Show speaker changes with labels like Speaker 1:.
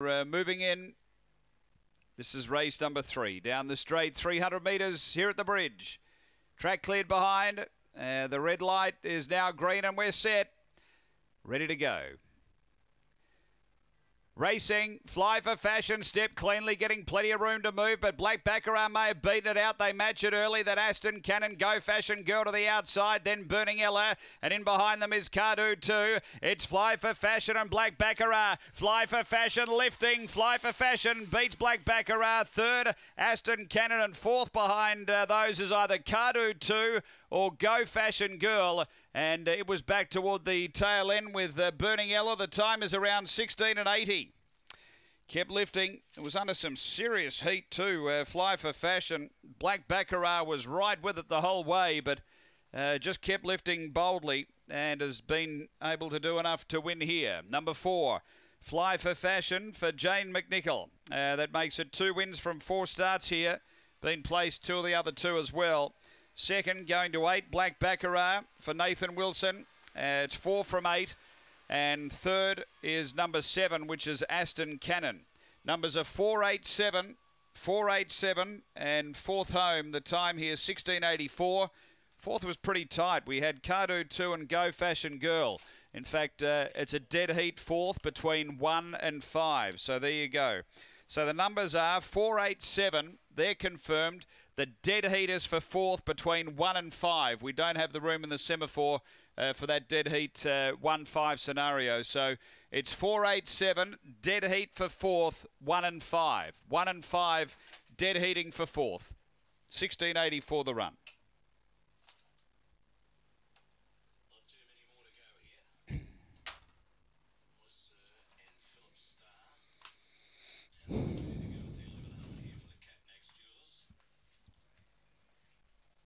Speaker 1: Uh, moving in. This is race number three. Down the straight, 300 metres here at the bridge. Track cleared behind. Uh, the red light is now green and we're set. Ready to go. Racing, fly for fashion, step cleanly, getting plenty of room to move, but Black Baccarat uh, may have beaten it out. They match it early. That Aston Cannon, Go Fashion Girl to the outside, then Burning Ella, and in behind them is Cardu Two. It's fly for fashion and Black Baccarat. Uh, fly for fashion lifting, fly for fashion beats Black Baccarat. Uh, third, Aston Cannon, and fourth behind uh, those is either Cardu Two or Go Fashion Girl. And it was back toward the tail end with uh, Burning Ella. The time is around 16 and 80. Kept lifting. It was under some serious heat too. Uh, fly for fashion. Black Baccarat was right with it the whole way, but uh, just kept lifting boldly and has been able to do enough to win here. Number four, Fly for Fashion for Jane McNichol. Uh, that makes it two wins from four starts here. Been placed two of the other two as well. Second, going to eight, Black Baccarat for Nathan Wilson. Uh, it's four from eight. And third is number seven, which is Aston Cannon. Numbers are 487, 487, and fourth home. The time here, 1684. Fourth was pretty tight. We had Cardo 2 and Go Fashion Girl. In fact, uh, it's a dead heat fourth between 1 and 5. So there you go. So the numbers are 487. They're confirmed. The dead heat is for fourth between one and five. We don't have the room in the semaphore uh, for that dead heat uh, one five scenario. So it's 487 dead heat for fourth, one and five, one and five dead heating for fourth. 1680 for the run.